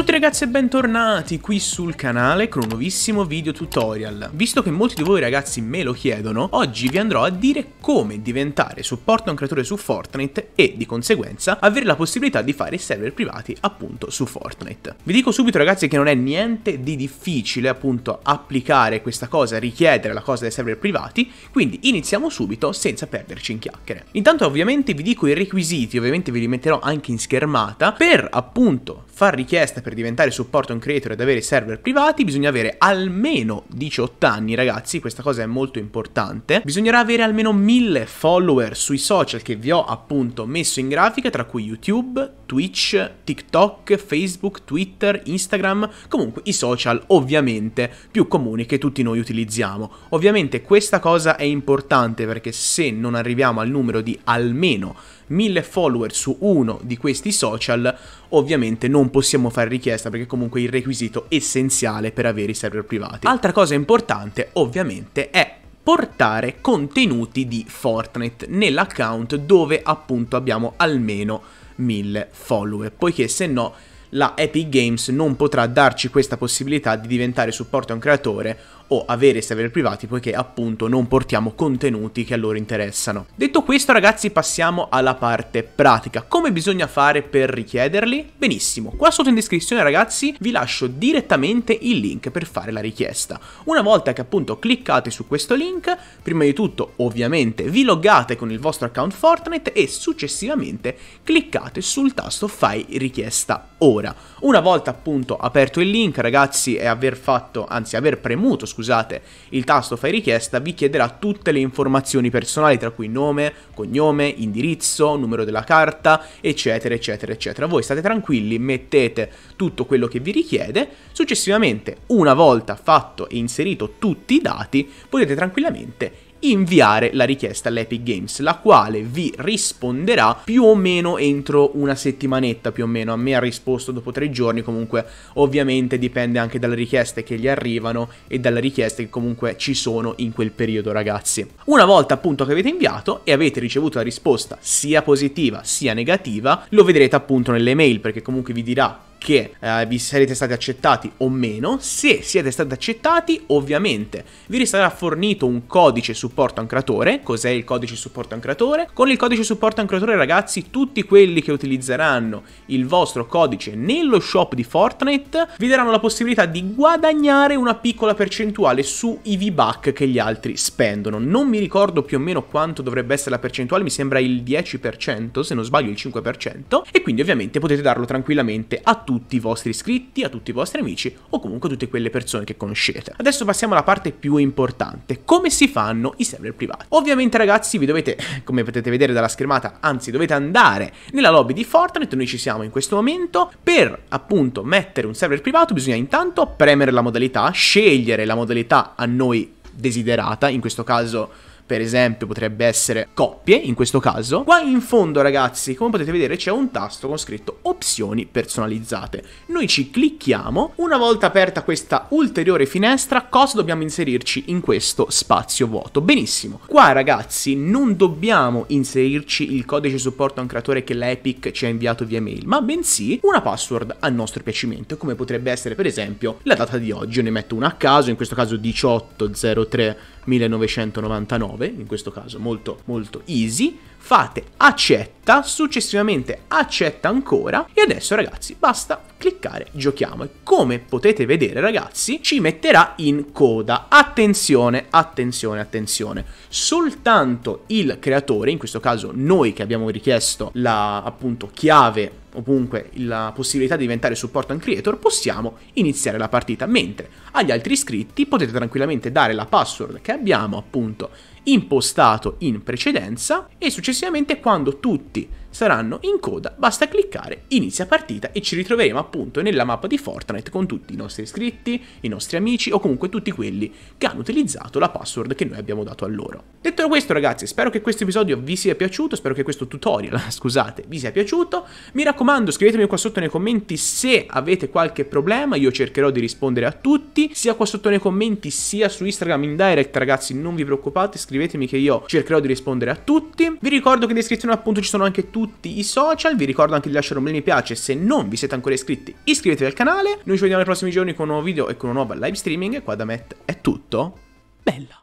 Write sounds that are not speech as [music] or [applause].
tutti ragazzi e bentornati qui sul canale con un nuovissimo video tutorial. Visto che molti di voi ragazzi me lo chiedono, oggi vi andrò a dire come diventare supporto a un creatore su Fortnite e di conseguenza avere la possibilità di fare server privati appunto su Fortnite. Vi dico subito ragazzi che non è niente di difficile appunto applicare questa cosa, richiedere la cosa dei server privati, quindi iniziamo subito senza perderci in chiacchiere. Intanto ovviamente vi dico i requisiti, ovviamente ve li metterò anche in schermata per appunto far richiesta per per diventare a un creator ed avere server privati bisogna avere almeno 18 anni ragazzi, questa cosa è molto importante. Bisognerà avere almeno 1000 follower sui social che vi ho appunto messo in grafica, tra cui YouTube, Twitch, TikTok, Facebook, Twitter, Instagram, comunque i social ovviamente più comuni che tutti noi utilizziamo. Ovviamente questa cosa è importante perché se non arriviamo al numero di almeno 1000 follower su uno di questi social, ovviamente non possiamo fare richiesta richiesta perché è comunque il requisito essenziale per avere i server privati. Altra cosa importante ovviamente è portare contenuti di Fortnite nell'account dove appunto abbiamo almeno 1000 follower, poiché se no la Epic Games non potrà darci questa possibilità di diventare supporto a un creatore o avere server privati poiché appunto non portiamo contenuti che a loro interessano. Detto questo ragazzi passiamo alla parte pratica, come bisogna fare per richiederli? Benissimo, qua sotto in descrizione ragazzi vi lascio direttamente il link per fare la richiesta. Una volta che appunto cliccate su questo link, prima di tutto ovviamente vi loggate con il vostro account Fortnite e successivamente cliccate sul tasto fai richiesta ora. Una volta appunto aperto il link ragazzi e aver fatto, anzi aver premuto scusate scusate, il tasto Fai richiesta vi chiederà tutte le informazioni personali, tra cui nome, cognome, indirizzo, numero della carta, eccetera, eccetera, eccetera. Voi state tranquilli, mettete tutto quello che vi richiede, successivamente, una volta fatto e inserito tutti i dati, potete tranquillamente inviare la richiesta all'Epic Games, la quale vi risponderà più o meno entro una settimanetta più o meno. A me ha risposto dopo tre giorni, comunque ovviamente dipende anche dalle richieste che gli arrivano e dalle richieste che comunque ci sono in quel periodo, ragazzi. Una volta appunto che avete inviato e avete ricevuto la risposta sia positiva sia negativa, lo vedrete appunto nelle mail perché comunque vi dirà che eh, vi sarete stati accettati o meno. Se siete stati accettati, ovviamente vi sarà fornito un codice supporto a un creatore. Cos'è il codice supporto a un creatore? Con il codice supporto a un creatore, ragazzi, tutti quelli che utilizzeranno il vostro codice nello shop di Fortnite vi daranno la possibilità di guadagnare una piccola percentuale sui V-Buck che gli altri spendono. Non mi ricordo più o meno quanto dovrebbe essere la percentuale, mi sembra il 10%, se non sbaglio il 5%, e quindi ovviamente potete darlo tranquillamente a tutti tutti i vostri iscritti, a tutti i vostri amici o comunque a tutte quelle persone che conoscete. Adesso passiamo alla parte più importante, come si fanno i server privati. Ovviamente ragazzi vi dovete, [laughs] come potete vedere dalla schermata, anzi dovete andare nella lobby di Fortnite, noi ci siamo in questo momento, per appunto mettere un server privato bisogna intanto premere la modalità, scegliere la modalità a noi desiderata, in questo caso per esempio potrebbe essere coppie in questo caso. Qua in fondo ragazzi come potete vedere c'è un tasto con scritto opzioni personalizzate. Noi ci clicchiamo, una volta aperta questa ulteriore finestra cosa dobbiamo inserirci in questo spazio vuoto? Benissimo, qua ragazzi non dobbiamo inserirci il codice supporto a un creatore che l'Epic ci ha inviato via mail, ma bensì una password a nostro piacimento come potrebbe essere per esempio la data di oggi, io ne metto una a caso, in questo caso 1803 1999, in questo caso molto molto easy, fate accetta, successivamente accetta ancora e adesso ragazzi basta cliccare giochiamo e come potete vedere ragazzi ci metterà in coda attenzione attenzione attenzione soltanto il creatore in questo caso noi che abbiamo richiesto la appunto chiave o comunque la possibilità di diventare supporto and creator, possiamo iniziare la partita. Mentre agli altri iscritti potete tranquillamente dare la password che abbiamo appunto impostato in precedenza e successivamente quando tutti saranno in coda, basta cliccare, inizia partita e ci ritroveremo appunto nella mappa di Fortnite con tutti i nostri iscritti, i nostri amici o comunque tutti quelli che hanno utilizzato la password che noi abbiamo dato a loro. Detto questo ragazzi, spero che questo episodio vi sia piaciuto, spero che questo tutorial, [laughs] scusate, vi sia piaciuto. Mi raccomando, scrivetemi qua sotto nei commenti se avete qualche problema, io cercherò di rispondere a tutti, sia qua sotto nei commenti sia su Instagram in direct ragazzi, non vi preoccupate, scrivetemi che io cercherò di rispondere a tutti. Vi ricordo che in descrizione appunto ci sono anche tutti tutti i social, vi ricordo anche di lasciare un bel mi piace se non vi siete ancora iscritti, iscrivetevi al canale, noi ci vediamo nei prossimi giorni con un nuovo video e con una nuova live streaming, qua da Matt è tutto, bella!